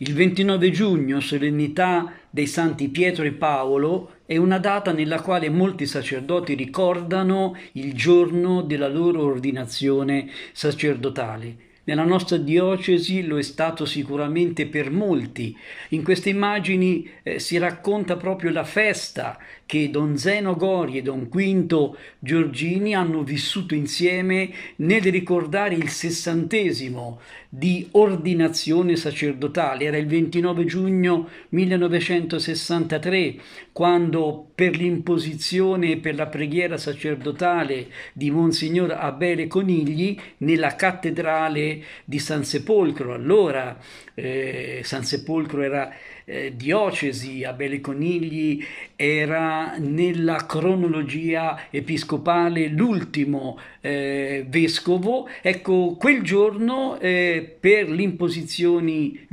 Il 29 giugno, solennità dei Santi Pietro e Paolo, è una data nella quale molti sacerdoti ricordano il giorno della loro ordinazione sacerdotale nella nostra diocesi lo è stato sicuramente per molti. In queste immagini eh, si racconta proprio la festa che Don Zeno Gori e Don Quinto Giorgini hanno vissuto insieme nel ricordare il sessantesimo di ordinazione sacerdotale. Era il 29 giugno 1963 quando per l'imposizione e per la preghiera sacerdotale di Monsignor Abele Conigli nella cattedrale di San Sepolcro. Allora eh, San Sepolcro era eh, diocesi, Abele Conigli era nella cronologia episcopale l'ultimo eh, vescovo. Ecco, quel giorno eh, per l'imposizione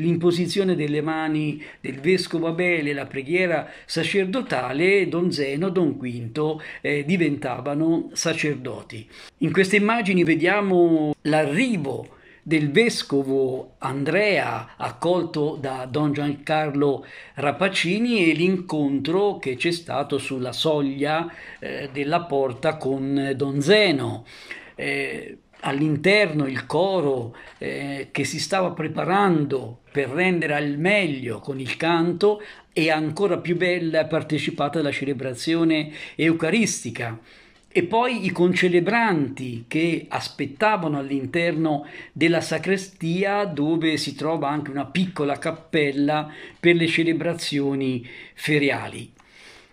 delle mani del vescovo Abele, la preghiera sacerdotale, Don Zeno, Don Quinto eh, diventavano sacerdoti. In queste immagini vediamo l'arrivo del vescovo Andrea accolto da Don Giancarlo Rapacini e l'incontro che c'è stato sulla soglia eh, della porta con Don Zeno. Eh, all'interno il coro eh, che si stava preparando per rendere al meglio con il canto e ancora più bella partecipata alla celebrazione eucaristica e poi i concelebranti che aspettavano all'interno della sacrestia dove si trova anche una piccola cappella per le celebrazioni feriali.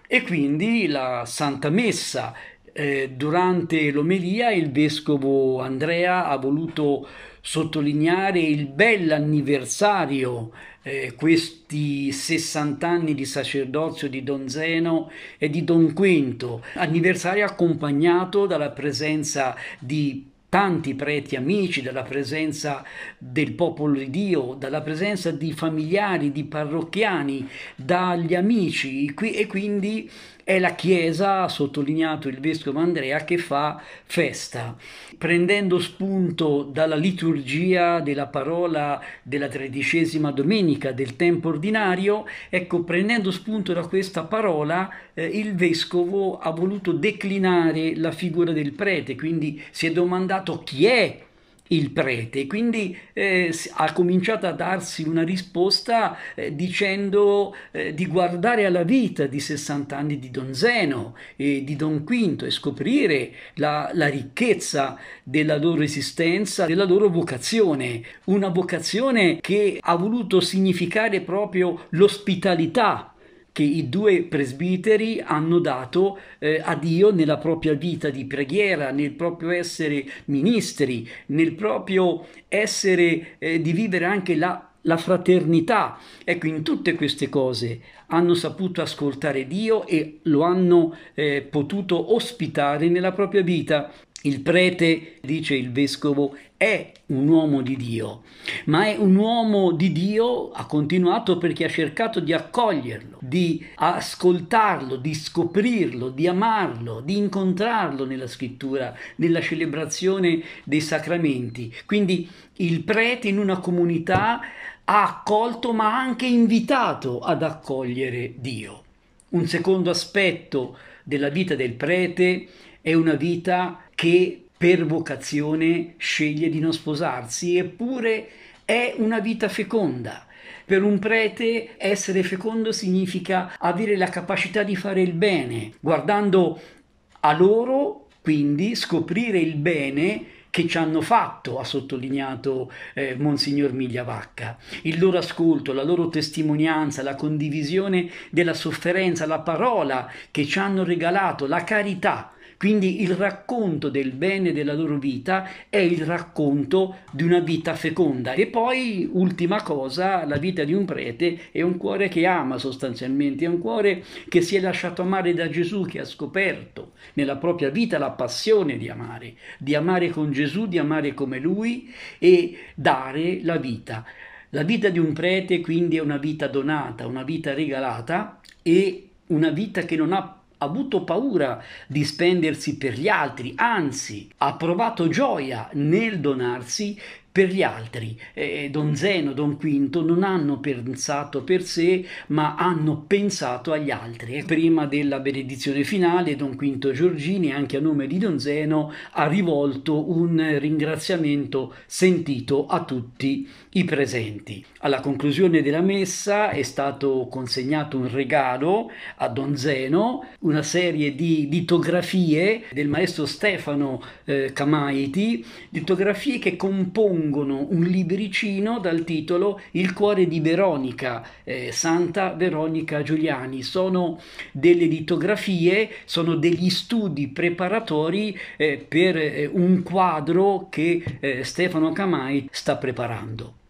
E quindi la Santa Messa eh, durante l'omelia il vescovo Andrea ha voluto sottolineare il bell'anniversario, eh, questi 60 anni di sacerdozio di Don Zeno e di Don Quinto, anniversario accompagnato dalla presenza di tanti preti amici, dalla presenza del popolo di Dio, dalla presenza di familiari, di parrocchiani, dagli amici e quindi è la Chiesa, ha sottolineato il Vescovo Andrea, che fa festa, prendendo spunto dalla liturgia della parola della tredicesima domenica del tempo ordinario, ecco, prendendo spunto da questa parola, eh, il Vescovo ha voluto declinare la figura del prete, quindi si è domandato individuato chi è il prete, quindi eh, ha cominciato a darsi una risposta eh, dicendo eh, di guardare alla vita di 60 anni di Don Zeno e di Don Quinto e scoprire la, la ricchezza della loro esistenza, della loro vocazione, una vocazione che ha voluto significare proprio l'ospitalità che i due presbiteri hanno dato eh, a Dio nella propria vita di preghiera, nel proprio essere ministeri, nel proprio essere eh, di vivere anche la, la fraternità. Ecco, in tutte queste cose hanno saputo ascoltare Dio e lo hanno eh, potuto ospitare nella propria vita. Il prete, dice il vescovo, è un uomo di Dio, ma è un uomo di Dio, ha continuato perché ha cercato di accoglierlo, di ascoltarlo, di scoprirlo, di amarlo, di incontrarlo nella scrittura, nella celebrazione dei sacramenti. Quindi il prete in una comunità ha accolto ma ha anche invitato ad accogliere Dio. Un secondo aspetto della vita del prete è una vita che per vocazione sceglie di non sposarsi, eppure è una vita feconda. Per un prete essere fecondo significa avere la capacità di fare il bene, guardando a loro, quindi scoprire il bene che ci hanno fatto, ha sottolineato eh, Monsignor Migliavacca. Il loro ascolto, la loro testimonianza, la condivisione della sofferenza, la parola che ci hanno regalato, la carità quindi il racconto del bene della loro vita è il racconto di una vita feconda. E poi, ultima cosa, la vita di un prete è un cuore che ama sostanzialmente, è un cuore che si è lasciato amare da Gesù, che ha scoperto nella propria vita la passione di amare, di amare con Gesù, di amare come Lui e dare la vita. La vita di un prete quindi è una vita donata, una vita regalata e una vita che non ha avuto paura di spendersi per gli altri, anzi ha provato gioia nel donarsi per gli altri, eh, Don mm. Zeno, Don Quinto non hanno pensato per sé, ma hanno pensato agli altri. Prima della benedizione finale, Don Quinto Giorgini, anche a nome di Don Zeno, ha rivolto un ringraziamento sentito a tutti i presenti. Alla conclusione della messa è stato consegnato un regalo a Don Zeno, una serie di litografie del maestro Stefano eh, Camaiti, litografie che compongono compongono un libricino dal titolo Il cuore di Veronica, eh, Santa Veronica Giuliani. Sono delle litografie, sono degli studi preparatori eh, per eh, un quadro che eh, Stefano Camai sta preparando.